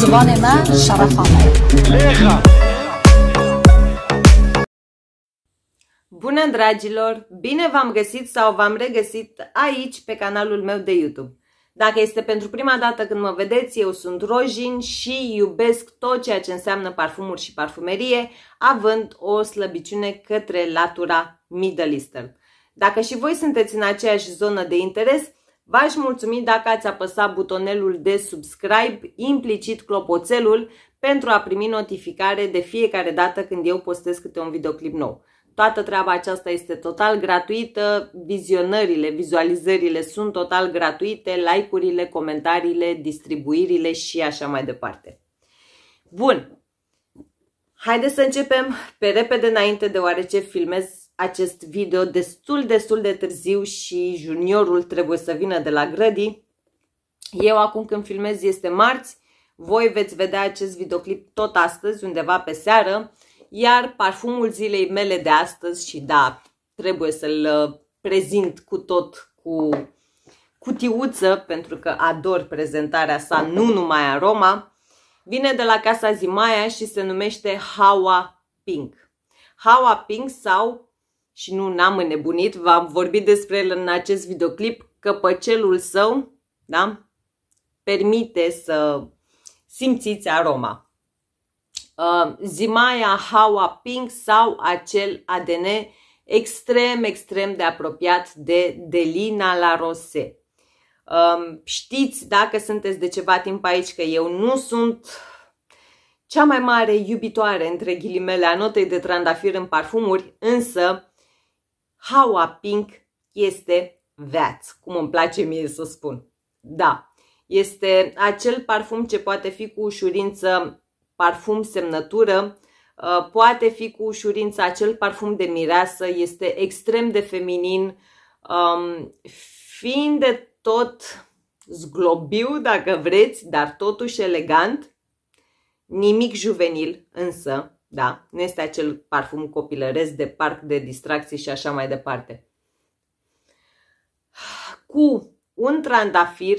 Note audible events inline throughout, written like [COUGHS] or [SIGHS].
زبان من Bună dragilor! Bine v-am găsit sau v-am regăsit aici pe canalul meu de YouTube. Dacă este pentru prima dată când mă vedeți, eu sunt Rojin și iubesc tot ceea ce înseamnă parfumuri și parfumerie, având o slăbiciune către latura Middle Eastern. Dacă și voi sunteți în aceeași zonă de interes, V-aș mulțumi dacă ați apăsat butonelul de subscribe, implicit clopoțelul, pentru a primi notificare de fiecare dată când eu postez câte un videoclip nou. Toată treaba aceasta este total gratuită, vizionările, vizualizările sunt total gratuite, like-urile, comentariile, distribuirile și așa mai departe. Bun, haideți să începem pe repede înainte, deoarece filmez acest video destul, destul de târziu și juniorul trebuie să vină de la grădi. Eu acum când filmez este marți, voi veți vedea acest videoclip tot astăzi, undeva pe seară, iar parfumul zilei mele de astăzi și da, trebuie să-l uh, prezint cu tot cu cutiuță, pentru că ador prezentarea sa, nu numai aroma, vine de la Casa Zimaia și se numește Hawa Pink. Hawa Pink sau și nu n-am înnebunit, v-am vorbit despre el în acest videoclip, că păcelul său, da, permite să simțiți aroma. Uh, Zimaia Hawa Pink sau acel ADN extrem, extrem de apropiat de Delina La Rose. Um, știți dacă sunteți de ceva timp aici că eu nu sunt cea mai mare iubitoare între ghilimele a notei de trandafir în parfumuri, însă How a Pink este that, cum îmi place mie să spun. Da, este acel parfum ce poate fi cu ușurință parfum semnătură, uh, poate fi cu ușurință acel parfum de mireasă, este extrem de feminin, um, fiind de tot zglobiu, dacă vreți, dar totuși elegant, nimic juvenil însă, da? Nu este acel parfum copilăresc de parc, de distracții și așa mai departe. Cu un trandafir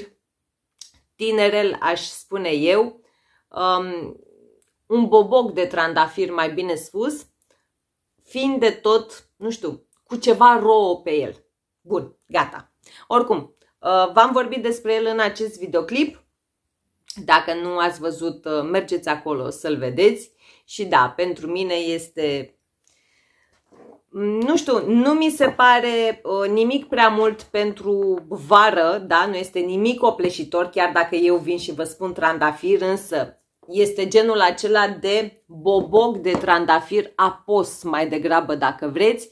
tinerel, aș spune eu, um, un boboc de trandafir, mai bine spus, fiind de tot, nu știu, cu ceva rouă pe el. Bun, gata. Oricum, uh, v-am vorbit despre el în acest videoclip. Dacă nu ați văzut, uh, mergeți acolo să-l vedeți. Și da, pentru mine este nu știu, nu mi se pare uh, nimic prea mult pentru vară, da, nu este nimic opleșitor, chiar dacă eu vin și vă spun trandafir, însă este genul acela de boboc de trandafir apos mai degrabă dacă vreți.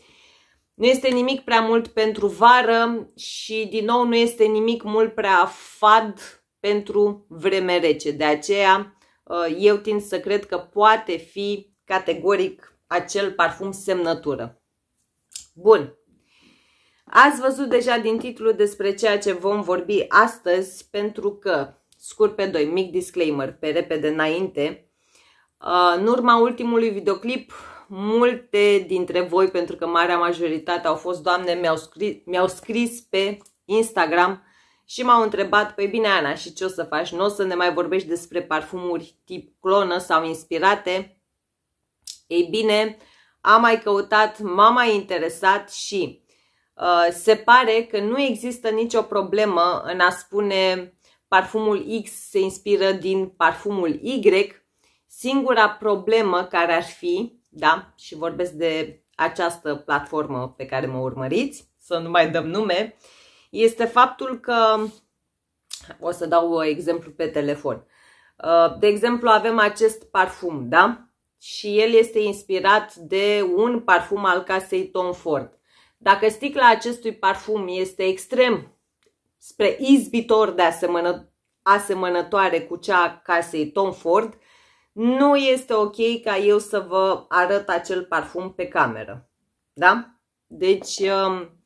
Nu este nimic prea mult pentru vară și din nou nu este nimic mult prea fad pentru vreme rece. De aceea Uh, eu tind să cred că poate fi categoric acel parfum semnătură. Bun. Ați văzut deja din titlu despre ceea ce vom vorbi astăzi, pentru că, scurt pe doi, mic disclaimer, pe repede înainte, uh, în urma ultimului videoclip, multe dintre voi, pentru că marea majoritate au fost doamne, mi-au scris, mi scris pe Instagram și m-au întrebat, păi bine Ana, și ce o să faci? Nu o să ne mai vorbești despre parfumuri tip clonă sau inspirate? Ei bine, am mai căutat, m-am mai interesat și uh, se pare că nu există nicio problemă în a spune parfumul X se inspiră din parfumul Y. Singura problemă care ar fi, da, și vorbesc de această platformă pe care mă urmăriți, să nu mai dăm nume, uh, este faptul că, o să dau un exemplu pe telefon, uh, de exemplu avem acest parfum, da? Și el este inspirat de un parfum al casei Tom Ford. Dacă sticla acestui parfum este extrem spre izbitor de asemănă, asemănătoare cu cea a casei Tom Ford, nu este ok ca eu să vă arăt acel parfum pe cameră. Da? Deci, um,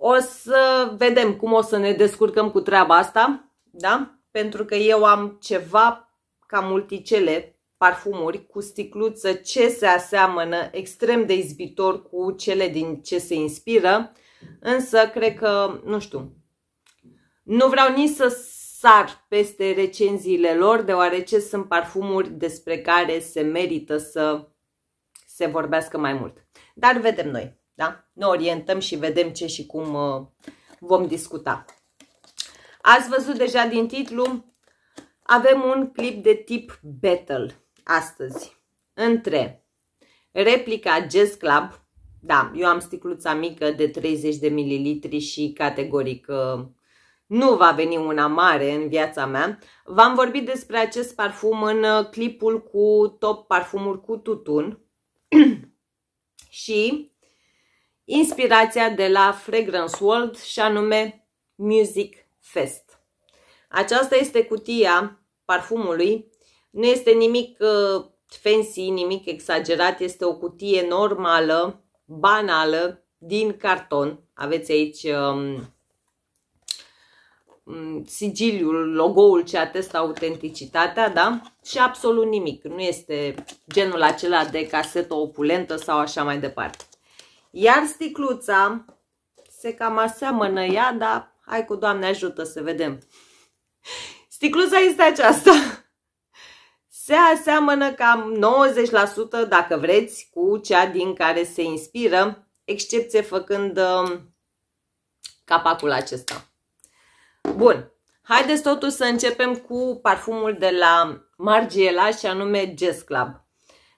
o să vedem cum o să ne descurcăm cu treaba asta, da? Pentru că eu am ceva ca multicele parfumuri cu sticluță ce se aseamănă extrem de izbitor cu cele din ce se inspiră, însă cred că, nu știu, nu vreau nici să sar peste recenziile lor, deoarece sunt parfumuri despre care se merită să se vorbească mai mult. Dar vedem noi. Da? Ne orientăm și vedem ce și cum uh, vom discuta. Ați văzut deja din titlu, avem un clip de tip battle astăzi între replica Jazz Club, da, eu am sticluța mică de 30 de mililitri și categoric uh, nu va veni una mare în viața mea. V-am vorbit despre acest parfum în uh, clipul cu top parfumuri cu tutun [CLEARS THROAT] și inspirația de la Fragrance World și anume Music Fest. Aceasta este cutia parfumului, nu este nimic uh, fancy, nimic exagerat, este o cutie normală, banală, din carton. Aveți aici um, um, sigiliul, logo-ul ce atestă autenticitatea, da? Și absolut nimic. Nu este genul acela de casetă opulentă sau așa mai departe. Iar sticluța se cam aseamănă ea, dar hai cu Doamne ajută să vedem. Sticluța este aceasta. Se aseamănă cam 90% dacă vreți cu cea din care se inspiră, excepție făcând um, capacul acesta. Bun, haideți totuși să începem cu parfumul de la Margiela și anume Jazz Club.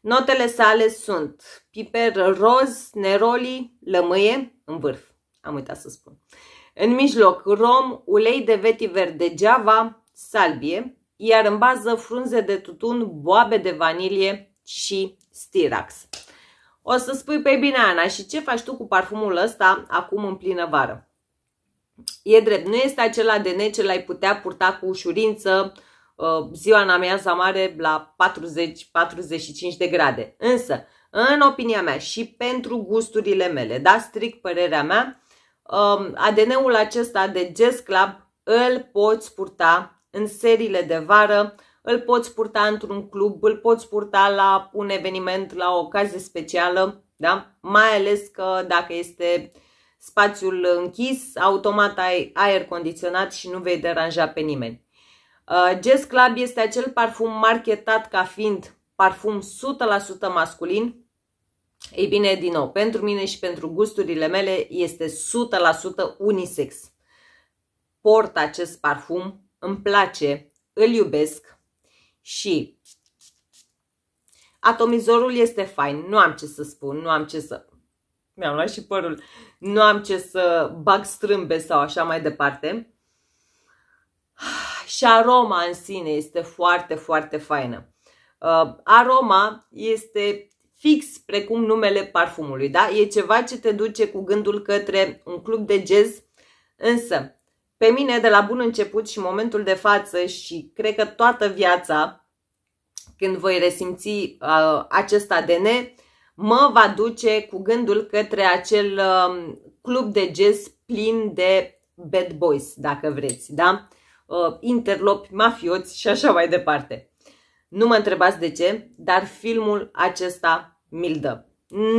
Notele sale sunt piper roz, neroli, lămâie, în vârf, am uitat să spun. În mijloc rom, ulei de vetiver de Java, salbie, iar în bază frunze de tutun, boabe de vanilie și stirax. O să spui, pe păi bine Ana, și ce faci tu cu parfumul ăsta acum în plină vară? E drept, nu este acela de ne ce l-ai putea purta cu ușurință Uh, ziua în amiaza mare la 40-45 de grade. Însă, în opinia mea și pentru gusturile mele, da, strict părerea mea, um, ADN-ul acesta de Jazz Club îl poți purta în seriile de vară, îl poți purta într-un club, îl poți purta la un eveniment, la o ocazie specială, da? mai ales că dacă este spațiul închis, automat ai aer condiționat și nu vei deranja pe nimeni. Uh, Jazz Club este acel parfum marketat ca fiind parfum 100% masculin. Ei bine, din nou, pentru mine și pentru gusturile mele este 100% unisex. Port acest parfum, îmi place, îl iubesc și atomizorul este fain. Nu am ce să spun, nu am ce să... Mi-am luat și părul. Nu am ce să bag strâmbe sau așa mai departe și aroma în sine este foarte, foarte faină. Uh, aroma este fix precum numele parfumului, da? E ceva ce te duce cu gândul către un club de jazz, însă pe mine de la bun început și momentul de față și cred că toată viața când voi resimți uh, acest ADN, mă va duce cu gândul către acel uh, club de jazz plin de bad boys, dacă vreți, da? Uh, interlopi, mafioți și așa mai departe. Nu mă întrebați de ce, dar filmul acesta mi-l dă.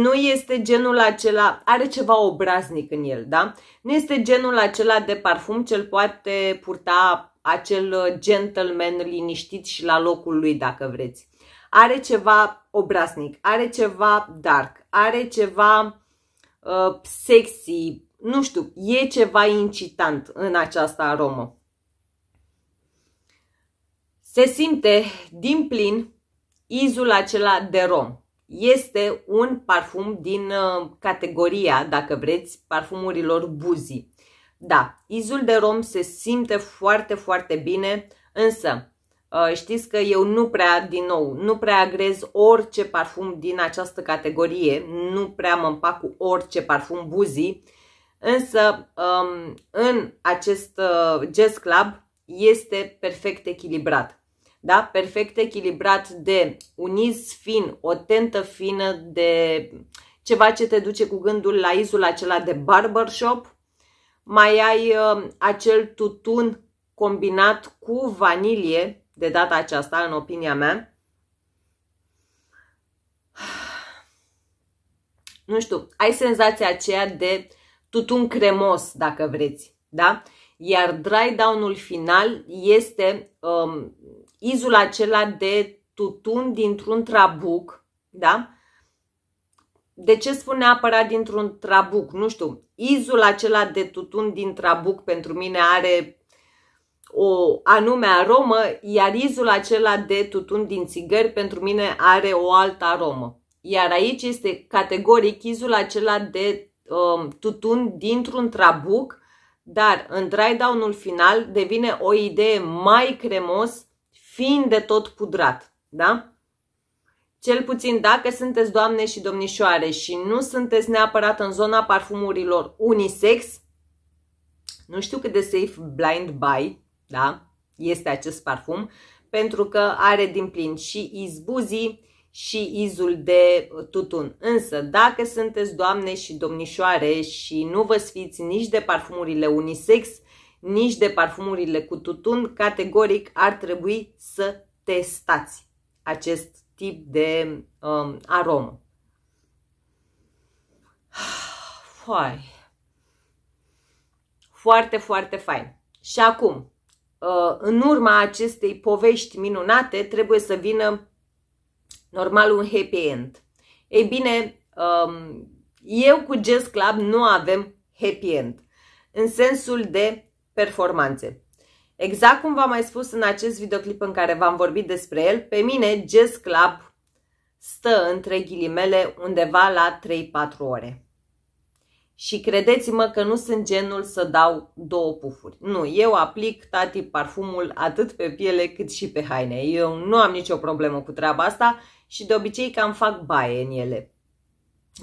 Nu este genul acela, are ceva obraznic în el, da? Nu este genul acela de parfum ce poate purta acel uh, gentleman liniștit și la locul lui, dacă vreți. Are ceva obraznic, are ceva dark, are ceva uh, sexy, nu știu, e ceva incitant în această aromă. Se simte din plin izul acela de rom. Este un parfum din uh, categoria, dacă vreți, parfumurilor buzii. Da, izul de rom se simte foarte, foarte bine, însă uh, știți că eu nu prea, din nou, nu prea agrez orice parfum din această categorie, nu prea mă împac cu orice parfum buzii, însă um, în acest uh, Jazz Club este perfect echilibrat da? perfect echilibrat de un iz fin, o tentă fină de ceva ce te duce cu gândul la izul acela de barbershop, mai ai uh, acel tutun combinat cu vanilie, de data aceasta, în opinia mea. Nu știu, ai senzația aceea de tutun cremos, dacă vreți, da? Iar dry down-ul final este um, izul acela de tutun dintr-un trabuc, da? De ce spun neapărat dintr-un trabuc? Nu știu, izul acela de tutun din trabuc pentru mine are o anume aromă, iar izul acela de tutun din țigări pentru mine are o altă aromă. Iar aici este categoric izul acela de um, tutun dintr-un trabuc, dar în dry down-ul final devine o idee mai cremos fiind de tot pudrat, da? Cel puțin dacă sunteți doamne și domnișoare și nu sunteți neapărat în zona parfumurilor unisex, nu știu cât de safe blind buy, da? Este acest parfum, pentru că are din plin și izbuzii și izul de tutun. Însă, dacă sunteți doamne și domnișoare și nu vă sfiți nici de parfumurile unisex, nici de parfumurile cu tutun, categoric ar trebui să testați acest tip de um, aromă. [SIGHS] Fai. Foarte, foarte fain. Și acum, uh, în urma acestei povești minunate, trebuie să vină normal un happy end. Ei bine, um, eu cu Jazz Club nu avem happy end. În sensul de performanțe. Exact cum v-am mai spus în acest videoclip în care v-am vorbit despre el, pe mine Jazz Club stă între ghilimele undeva la 3-4 ore. Și credeți-mă că nu sunt genul să dau două pufuri. Nu, eu aplic tati parfumul atât pe piele cât și pe haine. Eu nu am nicio problemă cu treaba asta și de obicei cam fac baie în ele.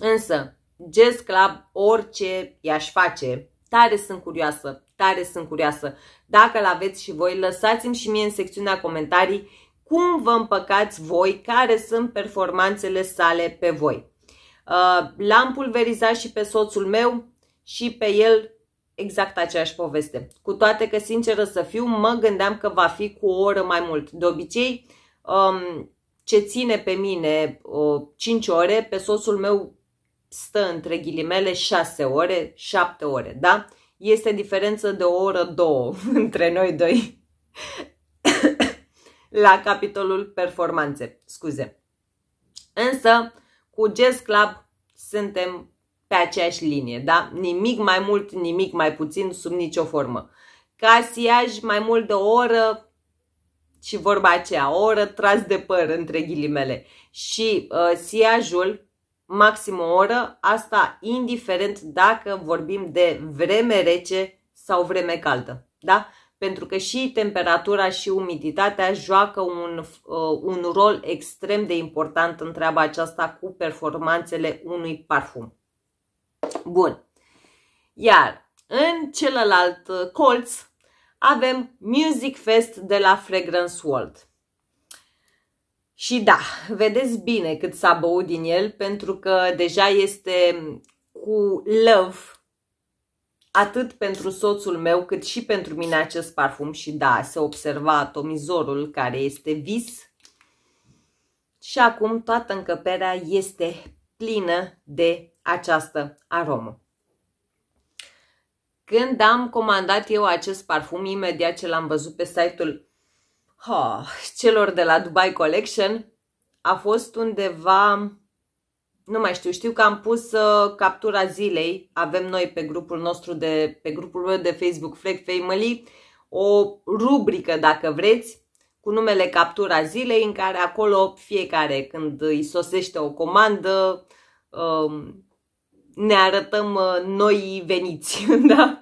Însă, Jazz Club, orice i-aș face, tare sunt curioasă tare sunt curioasă. Dacă l-aveți și voi, lăsați-mi și mie în secțiunea comentarii cum vă împăcați voi, care sunt performanțele sale pe voi. Uh, l-am pulverizat și pe soțul meu și pe el exact aceeași poveste. Cu toate că, sinceră să fiu, mă gândeam că va fi cu o oră mai mult. De obicei, um, ce ține pe mine 5 ore, pe soțul meu stă între ghilimele 6 ore, 7 ore, da? este diferență de o oră, două [LAUGHS] între noi doi [COUGHS] la capitolul performanțe, scuze. Însă, cu Jazz Club suntem pe aceeași linie, da? Nimic mai mult, nimic mai puțin, sub nicio formă. Casiaj mai mult de o oră și vorba aceea, o oră tras de păr între ghilimele. Și uh, siajul, maxim o oră, asta indiferent dacă vorbim de vreme rece sau vreme caldă. Da? Pentru că și temperatura și umiditatea joacă un, uh, un rol extrem de important în treaba aceasta cu performanțele unui parfum. Bun. Iar în celălalt uh, colț avem Music Fest de la Fragrance World. Și da, vedeți bine cât s-a băut din el, pentru că deja este cu love atât pentru soțul meu cât și pentru mine acest parfum și da, se observa atomizorul care este vis și acum toată încăperea este plină de această aromă. Când am comandat eu acest parfum, imediat ce l-am văzut pe site-ul oh, celor de la Dubai Collection a fost undeva, nu mai știu, știu că am pus uh, captura zilei, avem noi pe grupul nostru de, pe grupul meu de Facebook Flag Family, o rubrică, dacă vreți, cu numele Captura Zilei, în care acolo fiecare, când îi sosește o comandă, uh, ne arătăm uh, noi veniți, [LAUGHS] da?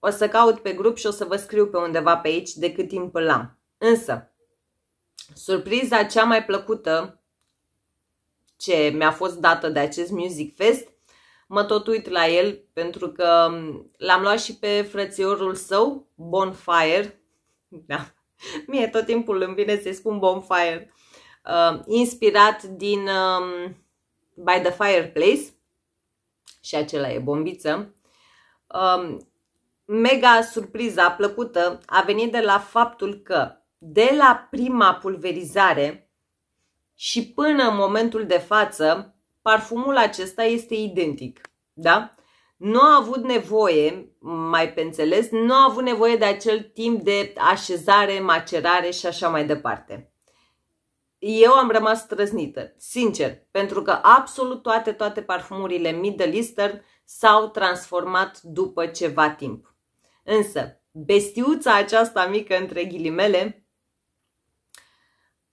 O să caut pe grup și o să vă scriu pe undeva pe aici de cât timp îl am. Însă, surpriza cea mai plăcută ce mi-a fost dată de acest Music Fest, mă tot uit la el pentru că l-am luat și pe frățiorul său, Bonfire. Da. Mie tot timpul îmi vine să-i spun Bonfire. Uh, inspirat din uh, By the Fireplace și acela e bombiță. Um, mega surpriza plăcută a venit de la faptul că de la prima pulverizare și până în momentul de față, parfumul acesta este identic. Da? Nu a avut nevoie, mai pe înțeles, nu a avut nevoie de acel timp de așezare, macerare și așa mai departe. Eu am rămas trăznită, sincer, pentru că absolut toate, toate parfumurile Middle Eastern s-au transformat după ceva timp. Însă, bestiuța aceasta mică între ghilimele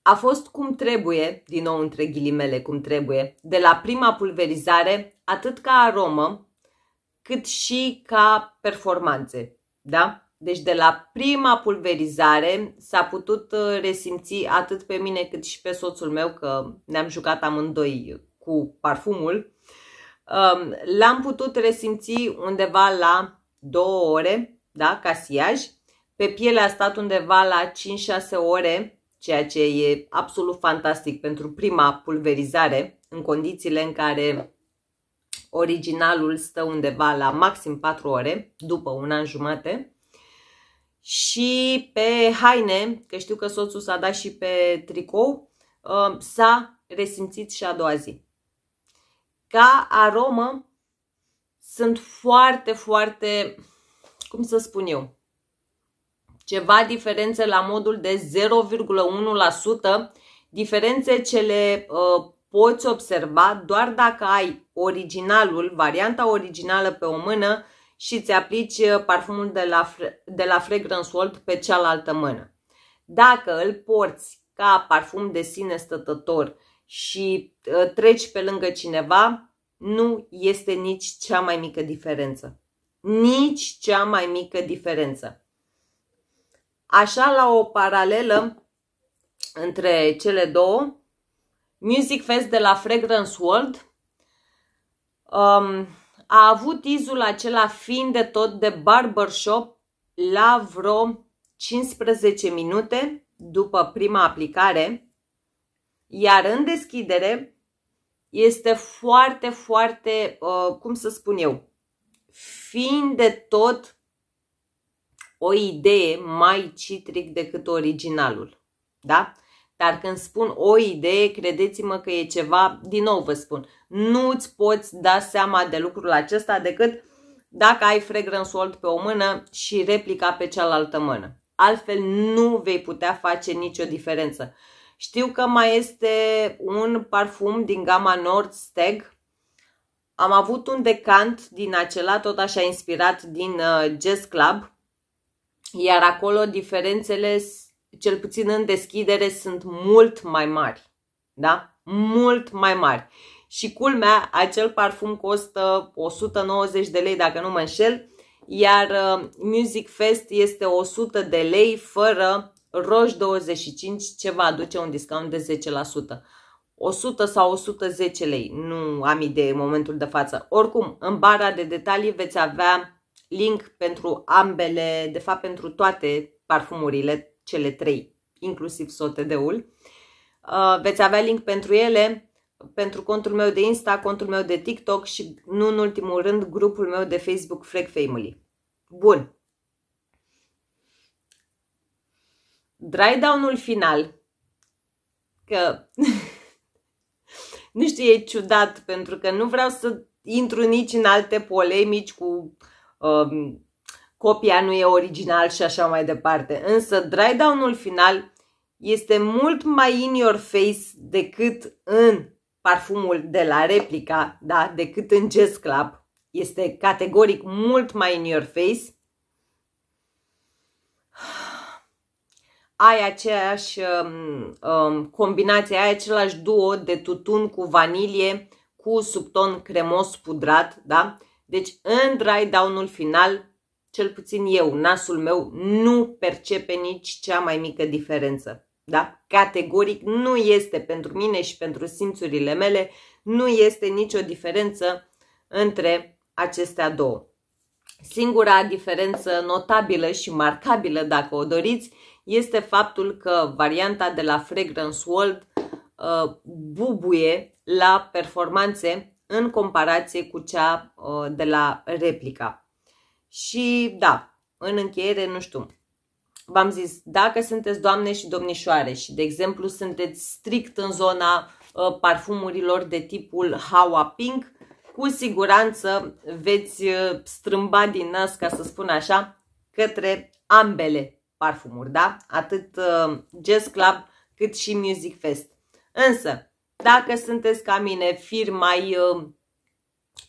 a fost cum trebuie, din nou între ghilimele cum trebuie, de la prima pulverizare, atât ca aromă, cât și ca performanțe. Da? Deci de la prima pulverizare s-a putut uh, resimți atât pe mine cât și pe soțul meu, că ne-am jucat amândoi cu parfumul. Um, l-am putut resimți undeva la două ore da, ca siaj. Pe piele a stat undeva la 5-6 ore, ceea ce e absolut fantastic pentru prima pulverizare, în condițiile în care originalul stă undeva la maxim 4 ore, după un an jumate. Și pe haine, că știu că soțul s-a dat și pe tricou, uh, s-a resimțit și a doua zi. Ca aromă sunt foarte, foarte cum să spun eu, ceva diferențe la modul de 0,1%, diferențe ce le uh, poți observa doar dacă ai originalul, varianta originală pe o mână și îți aplici uh, parfumul de la, de la Fragrance World pe cealaltă mână. Dacă îl porți ca parfum de sine stătător și uh, treci pe lângă cineva, nu este nici cea mai mică diferență nici cea mai mică diferență. Așa, la o paralelă între cele două, Music Fest de la Fragrance World um, a avut izul acela fiind de tot de barbershop la vreo 15 minute după prima aplicare, iar în deschidere este foarte, foarte, uh, cum să spun eu, fiind de tot o idee mai citric decât originalul. Da? Dar când spun o idee, credeți-mă că e ceva, din nou vă spun, nu-ți poți da seama de lucrul acesta decât dacă ai fragrance old pe o mână și replica pe cealaltă mână. Altfel nu vei putea face nicio diferență. Știu că mai este un parfum din gama Nord Steg am avut un decant din acela, tot așa inspirat din uh, Jazz Club, iar acolo diferențele, cel puțin în deschidere, sunt mult mai mari. Da? Mult mai mari. Și culmea, acel parfum costă 190 de lei, dacă nu mă înșel, iar uh, Music Fest este 100 de lei fără roș 25 ce va aduce un discount de 10%. 100 sau 110 lei, nu am idee în momentul de față. Oricum, în bara de detalii veți avea link pentru ambele, de fapt pentru toate parfumurile, cele trei, inclusiv sotedeul. Uh, veți avea link pentru ele, pentru contul meu de Insta, contul meu de TikTok și, nu în ultimul rând, grupul meu de Facebook Frag Family. Bun. Dry down-ul final, că [LAUGHS] nu știu, e ciudat pentru că nu vreau să intru nici în alte polemici cu um, copia nu e original și așa mai departe. Însă dry down-ul final este mult mai in your face decât în parfumul de la replica, da, decât în Jazz Club. Este categoric mult mai in your face ai aceeași um, um, combinație, ai același duo de tutun cu vanilie, cu subton cremos pudrat, da? Deci în dry down-ul final, cel puțin eu, nasul meu, nu percepe nici cea mai mică diferență. Da? Categoric nu este pentru mine și pentru simțurile mele, nu este nicio diferență între acestea două. Singura diferență notabilă și marcabilă, dacă o doriți, este faptul că varianta de la Fragrance World uh, bubuie la performanțe în comparație cu cea uh, de la replica. Și da, în încheiere, nu știu, v-am zis, dacă sunteți doamne și domnișoare și, de exemplu, sunteți strict în zona uh, parfumurilor de tipul Hawa Pink, cu siguranță veți strâmba din nas, ca să spun așa, către ambele parfumuri, da? Atât uh, Jazz Club cât și Music Fest. Însă, dacă sunteți ca mine fir mai uh,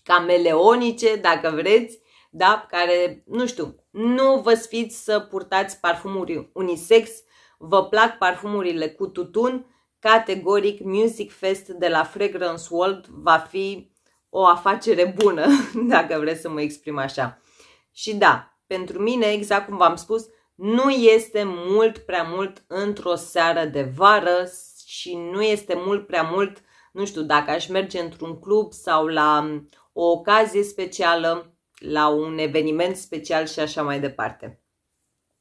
cameleonice, dacă vreți, da? Care, nu știu, nu vă sfiți să purtați parfumuri unisex, vă plac parfumurile cu tutun, categoric Music Fest de la Fragrance World va fi o afacere bună, [LAUGHS] dacă vreți să mă exprim așa. Și da, pentru mine, exact cum v-am spus, nu este mult prea mult într-o seară de vară și nu este mult prea mult, nu știu, dacă aș merge într-un club sau la um, o ocazie specială, la un eveniment special și așa mai departe.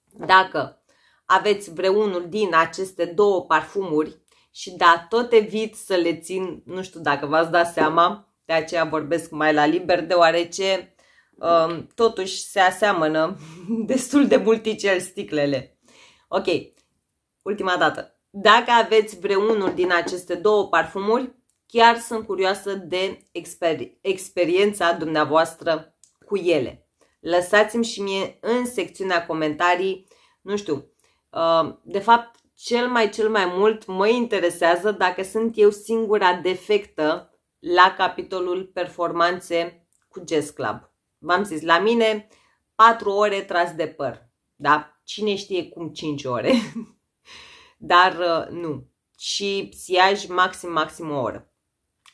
Dacă aveți vreunul din aceste două parfumuri și da, tot evit să le țin, nu știu dacă v-ați dat seama, de aceea vorbesc mai la liber, deoarece Um, totuși se aseamănă [LAUGHS] destul de multicel sticlele. Ok, ultima dată. Dacă aveți vreunul din aceste două parfumuri, chiar sunt curioasă de exper- experiența dumneavoastră cu ele. Lăsați-mi și mie în secțiunea comentarii, nu știu, um, de fapt, cel mai, cel mai mult mă interesează dacă sunt eu singura defectă la capitolul performanțe cu Jazz Club. V-am zis, la mine 4 ore tras de păr, da? Cine știe cum 5 ore? [LAUGHS] Dar uh, nu. Și siaj maxim, maxim o oră.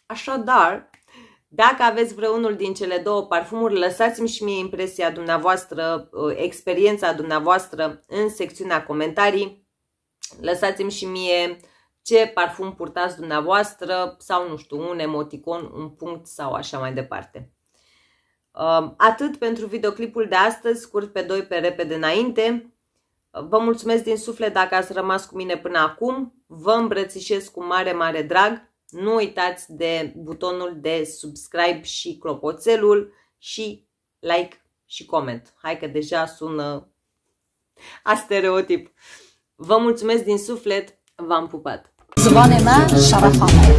Așadar, dacă aveți vreunul din cele două parfumuri, lăsați-mi și mie impresia dumneavoastră, uh, experiența dumneavoastră în secțiunea comentarii. Lăsați-mi și mie ce parfum purtați dumneavoastră sau, nu știu, un emoticon, un punct sau așa mai departe. Um, atât pentru videoclipul de astăzi, scurt pe doi pe repede înainte. Vă mulțumesc din suflet dacă ați rămas cu mine până acum. Vă îmbrățișez cu mare, mare drag. Nu uitați de butonul de subscribe și clopoțelul și like și coment. Hai că deja sună a stereotip. Vă mulțumesc din suflet, v-am pupat! Zvone mea, șarafa